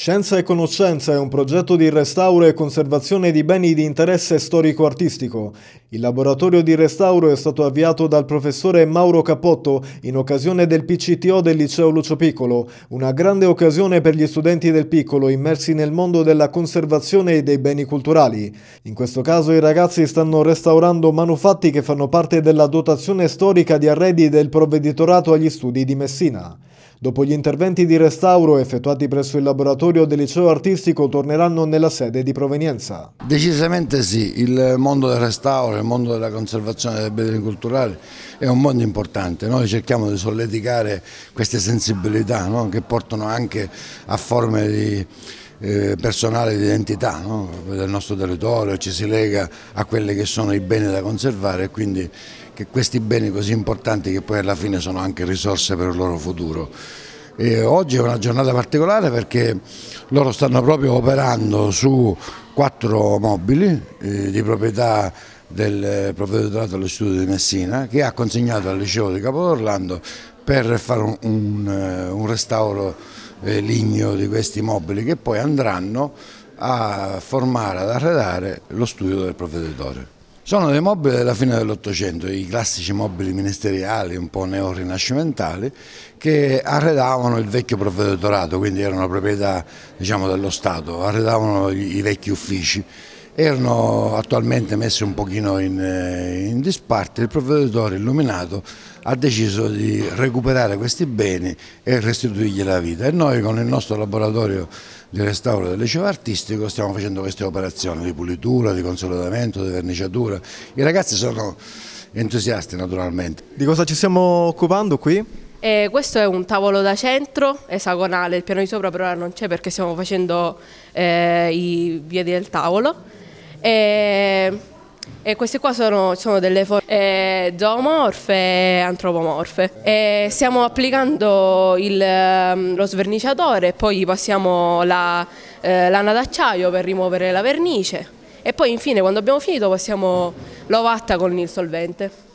Scienza e Conoscenza è un progetto di restauro e conservazione di beni di interesse storico-artistico. Il laboratorio di restauro è stato avviato dal professore Mauro Capotto in occasione del PCTO del Liceo Lucio Piccolo, una grande occasione per gli studenti del Piccolo immersi nel mondo della conservazione e dei beni culturali. In questo caso i ragazzi stanno restaurando manufatti che fanno parte della dotazione storica di arredi del provveditorato agli studi di Messina. Dopo gli interventi di restauro effettuati presso il laboratorio del liceo artistico torneranno nella sede di provenienza. Decisamente sì, il mondo del restauro, il mondo della conservazione dei beni culturali è un mondo importante, noi cerchiamo di solleticare queste sensibilità no? che portano anche a forme di eh, personale di identità no? del nostro territorio, ci si lega a quelli che sono i beni da conservare e quindi che questi beni così importanti che poi alla fine sono anche risorse per il loro futuro. E oggi è una giornata particolare perché loro stanno proprio operando su quattro mobili eh, di proprietà del eh, provveditorato dell'Istituto di Messina che ha consegnato al liceo di Capodorlando per fare un, un, eh, un restauro eh, ligneo di questi mobili che poi andranno a formare, ad arredare lo studio del provveditore. Sono dei mobili della fine dell'Ottocento, i classici mobili ministeriali, un po' neorinascimentali, che arredavano il vecchio provveditorato, quindi erano proprietà diciamo, dello Stato, arredavano i vecchi uffici erano attualmente messe un pochino in, eh, in disparte, il provveditore illuminato ha deciso di recuperare questi beni e restituirgli la vita e noi con il nostro laboratorio di restauro del liceo artistico stiamo facendo queste operazioni di pulitura, di consolidamento, di verniciatura, i ragazzi sono entusiasti naturalmente. Di cosa ci stiamo occupando qui? E eh, questo è un tavolo da centro esagonale, il piano di sopra però non c'è perché stiamo facendo eh, i piedi del tavolo. E, e queste qua sono, sono delle forme eh, zoomorfe e antropomorfe. E stiamo applicando il, ehm, lo sverniciatore poi passiamo la, eh, lana d'acciaio per rimuovere la vernice e poi infine quando abbiamo finito passiamo l'ovatta con il solvente.